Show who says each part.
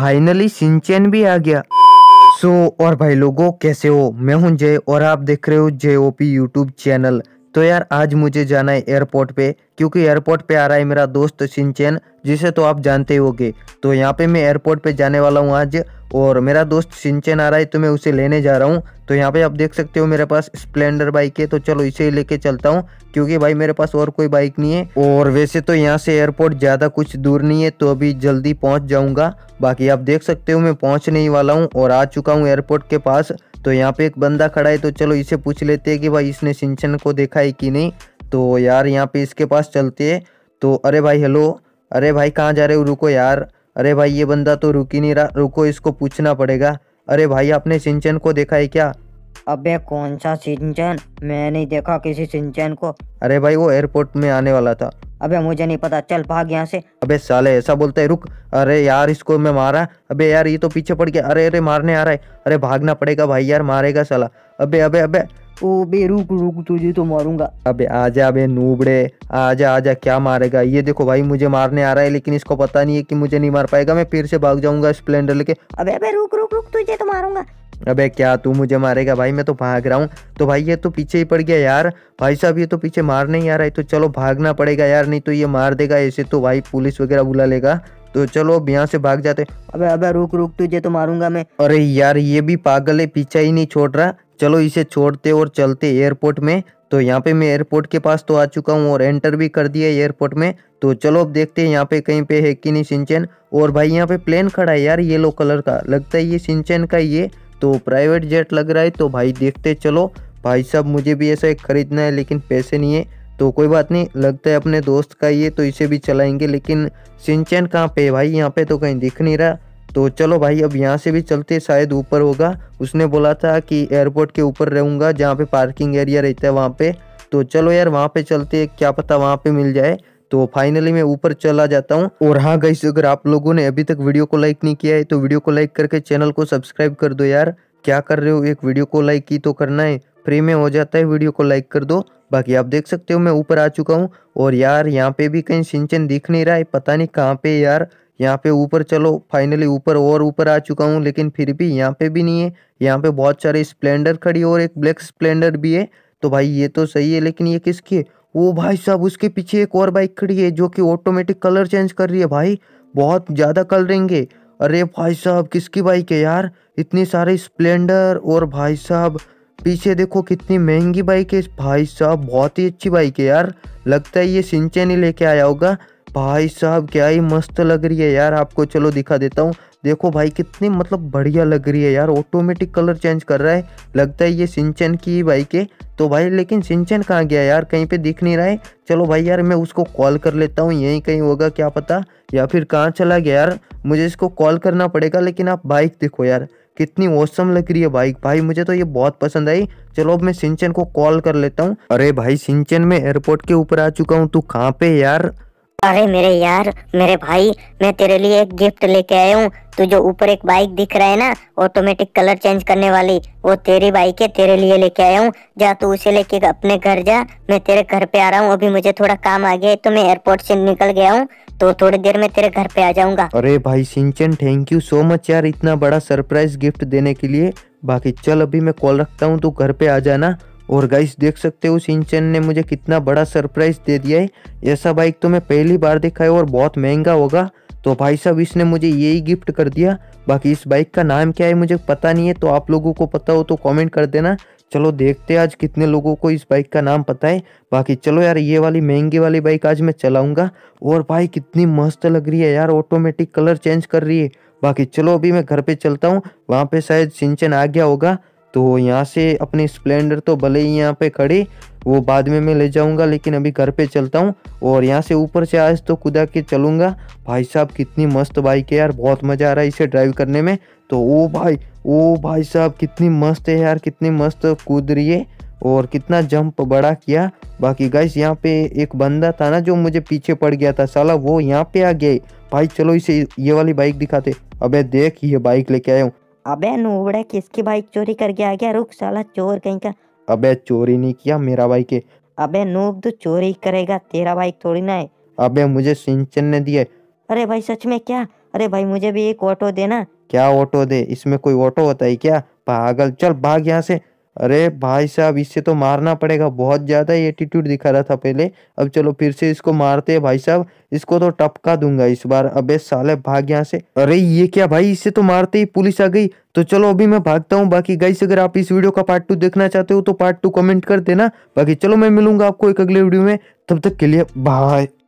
Speaker 1: finally सिंचन भी आ गया सो so, और भाई लोगों कैसे हो मैं हूं जय और आप देख रहे हो J O P YouTube channel तो यार आज मुझे जाना है एयरपोर्ट पे क्योंकि एयरपोर्ट पे आ रहा है मेरा दोस्त सिंचन जिसे तो आप जानते ही होगे तो यहाँ पे मैं एयरपोर्ट पे जाने वाला हूँ आज और मेरा दोस्त सिंचन आ रहा है तो मैं उसे लेने जा रहा हूँ तो यहाँ पे आप देख सकते हो मेरे पास स्प्लेंडर बाइक है तो चलो इसे ही लेके चलता हूँ क्योंकि भाई मेरे पास और कोई बाइक नहीं है और वैसे तो यहाँ से एयरपोर्ट ज़्यादा कुछ दूर नहीं है तो अभी जल्दी पहुँच जाऊँगा बाकी आप देख सकते हो मैं पहुँचने ही वाला हूँ और आ चुका हूँ एयरपोर्ट के पास तो यहाँ पे एक बंदा खड़ा है तो चलो इसे पूछ लेते हैं कि भाई इसने सिंचन को देखा है कि नहीं तो यार यहाँ पे इसके पास चलते है तो अरे भाई हेलो अरे भाई कहाँ जा रहे हो रुको यार अरे भाई ये बंदा तो रुक ही नहीं रहा रुको इसको पूछना पड़ेगा अरे भाई आपने सिंचन को देखा है क्या अबे कौन सा सिंचन मैं नहीं देखा किसी सिंचन को अरे भाई वो एयरपोर्ट में आने वाला था अबे मुझे नहीं पता चल भाग यहाँ से अबे साले ऐसा बोलता है रुक अरे यार इसको मैं मारा अबे यार ये तो पीछे पड़ गया अरे अरे मारने आ रहा है अरे भागना पड़ेगा भाई यार मारेगा साला अबे अबे अबे ओ बे रुक रुक तुझे तो मारूंगा अबे आजा अबे नूबड़े आजा आजा क्या मारेगा ये देखो भाई मुझे मारने आ रहा है लेकिन इसको पता नहीं है कि मुझे नहीं मार पाएगा मैं फिर से भाग जाऊंगा स्प्लेंडर लेके अबे अबे रुक रुक रुक तुझे तो मारूंगा अबे क्या तू मुझे मारेगा भाई मैं तो भाग रहा हूँ तो भाई ये तो पीछे ही पड़ गया यार भाई साहब ये तो पीछे मार नहीं आ रहा है तो चलो भागना पड़ेगा यार नहीं तो ये मार देगा ऐसे तो भाई पुलिस वगैरह बुला लेगा तो चलो अब यहाँ से भाग जाते अबे अबे रुक रुक तुझे तो मारूंगा मैं अरे यार ये भी पागल है पीछा ही नहीं छोड़ रहा चलो इसे छोड़ते और चलते एयरपोर्ट में तो यहाँ पे मैं एयरपोर्ट के पास तो आ चुका हूँ और एंटर भी कर दिया एयरपोर्ट में तो चलो अब देखते हैं यहाँ पे कहीं पे है कि नहीं सिंचन और भाई यहाँ पे प्लेन खड़ा है यार येलो कलर का लगता है ये सिंचन का ये तो प्राइवेट जेट लग रहा है तो भाई देखते चलो भाई साहब मुझे भी ऐसा एक ख़रीदना है लेकिन पैसे नहीं है तो कोई बात नहीं लगता है अपने दोस्त का ये तो इसे भी चलाएंगे लेकिन सिंचन कहाँ पे भाई यहाँ पे तो कहीं दिख नहीं रहा तो चलो भाई अब यहाँ से भी चलते शायद ऊपर होगा उसने बोला था कि एयरपोर्ट के ऊपर रहूँगा जहाँ पे पार्किंग एरिया रहता है वहाँ पे तो चलो यार वहाँ पे चलते क्या पता वहाँ पे मिल जाए तो फाइनली मैं ऊपर चला जाता हूँ और हाँ गई अगर आप लोगों ने अभी तक वीडियो को लाइक नहीं किया है तो वीडियो को लाइक करके चैनल को सब्सक्राइब कर दो यार क्या कर रहे हो एक वीडियो को लाइक की तो करना है फ्री में हो जाता है वीडियो को लाइक कर दो बाकी आप देख सकते हो मैं ऊपर आ चुका हूँ और यार यहाँ पे भी कहीं सिंचन दिख नहीं रहा है पता नहीं कहाँ पे यार यहाँ पे ऊपर चलो फाइनली ऊपर और ऊपर आ चुका हूँ लेकिन फिर भी यहाँ पे भी नहीं है यहाँ पे बहुत सारे स्प्लेंडर खड़ी और एक ब्लैक स्प्लेंडर भी है तो भाई ये तो सही है लेकिन ये किसकी है वो भाई साहब उसके पीछे एक और बाइक खड़ी है जो कि ऑटोमेटिक कलर चेंज कर रही है भाई बहुत ज़्यादा कलरेंगे अरे भाई साहब किसकी बाइक है यार इतने सारे स्प्लेंडर और भाई साहब पीछे देखो कितनी महंगी बाइक है भाई साहब बहुत ही अच्छी बाइक है यार लगता है ये सिंचन ही लेके आया होगा भाई साहब क्या ही मस्त लग रही है यार आपको चलो दिखा देता हूँ देखो भाई कितनी मतलब बढ़िया लग रही है यार ऑटोमेटिक कलर चेंज कर रहा है लगता है ये सिंचन की ही बाइक है तो भाई लेकिन सिंचन कहाँ गया यार कहीं पे दिख नहीं रहा है चलो भाई यार मैं उसको कॉल कर लेता हूँ यहीं कहीं होगा क्या पता या फिर कहाँ चला गया यार मुझे इसको कॉल करना पड़ेगा लेकिन आप बाइक देखो यार कितनी औसम लग रही है बाइक भाई मुझे तो ये बहुत पसंद आई चलो अब मैं सिंचन को कॉल कर लेता हूँ अरे भाई सिंचन में एयरपोर्ट के ऊपर आ चुका हूँ तू कहाँ पे यार अरे मेरे यार मेरे भाई मैं तेरे लिए एक गिफ्ट लेके आया हूँ तू जो ऊपर एक बाइक दिख रहा है ना ऑटोमेटिक कलर चेंज करने वाली वो तेरी बाइक है तेरे लिए लेके आया हूँ जा तू उसे लेके अपने घर जा मैं तेरे घर पे आ रहा हूँ अभी मुझे थोड़ा काम आ गया है तो मैं एयरपोर्ट से निकल गया हूँ तो थोड़ी देर में तेरे घर पे आ जाऊंगा अरे भाई सिंचन थैंक यू सो मच यार इतना बड़ा सरप्राइज गिफ्ट देने के लिए बाकी चल अभी मैं कॉल रखता हूँ तू घर पे आ जाना और गाइस देख सकते हो सिंचन ने मुझे कितना बड़ा सरप्राइज दे दिया है ऐसा बाइक तो मैं पहली बार देखा है और बहुत महंगा होगा तो भाई साहब इसने मुझे यही गिफ्ट कर दिया बाकी इस बाइक का नाम क्या है मुझे पता नहीं है तो आप लोगों को पता हो तो कमेंट कर देना चलो देखते हैं आज कितने लोगों को इस बाइक का नाम पता है बाकी चलो यार ये वाली महंगी वाली बाइक आज मैं चलाऊंगा और भाई कितनी मस्त लग रही है यार ऑटोमेटिक कलर चेंज कर रही है बाकी चलो अभी मैं घर पे चलता हूँ वहाँ पे शायद सिंचन आ गया होगा तो यहाँ से अपने स्प्लेंडर तो भले ही यहाँ पे खड़ी वो बाद में मैं ले जाऊँगा लेकिन अभी घर पे चलता हूँ और यहाँ से ऊपर से आज तो कुदा के चलूँगा भाई साहब कितनी मस्त बाइक है यार बहुत मज़ा आ रहा है इसे ड्राइव करने में तो ओ भाई ओ भाई साहब कितनी मस्त है यार कितनी मस्त कूद रही है और कितना जंप बड़ा किया बाकी गाइस यहाँ पे एक बंदा था ना जो मुझे पीछे पड़ गया था साला वो यहाँ पे आ गया भाई चलो इसे ये वाली बाइक दिखाते अबे देख ये बाइक लेके आया हूँ अबे नूबड़ा किसकी बाइक चोरी करके आ गया रुक साला चोर कहीं का अबे चोरी नहीं किया मेरा बाइक है अबे नूब तो चोरी करेगा तेरा बाइक थोड़ी ना है अबे मुझे सिंचन ने दिया अरे भाई सच में क्या अरे भाई मुझे भी एक ऑटो देना क्या ऑटो दे इसमें कोई ऑटो होता है क्या पागल चल भाग यहाँ से अरे भाई साहब इससे तो मारना पड़ेगा बहुत ज़्यादा एटीट्यूड दिखा रहा था पहले अब चलो फिर से इसको मारते हैं भाई साहब इसको तो टपका दूंगा इस बार अबे साले भाग यहाँ से अरे ये क्या भाई इससे तो मारते ही पुलिस आ गई तो चलो अभी मैं भागता हूँ बाकी गाइस अगर आप इस वीडियो का पार्ट टू देखना चाहते हो तो पार्ट टू कमेंट कर देना बाकी चलो मैं मिलूंगा आपको एक अगले वीडियो में तब तक के लिए बाय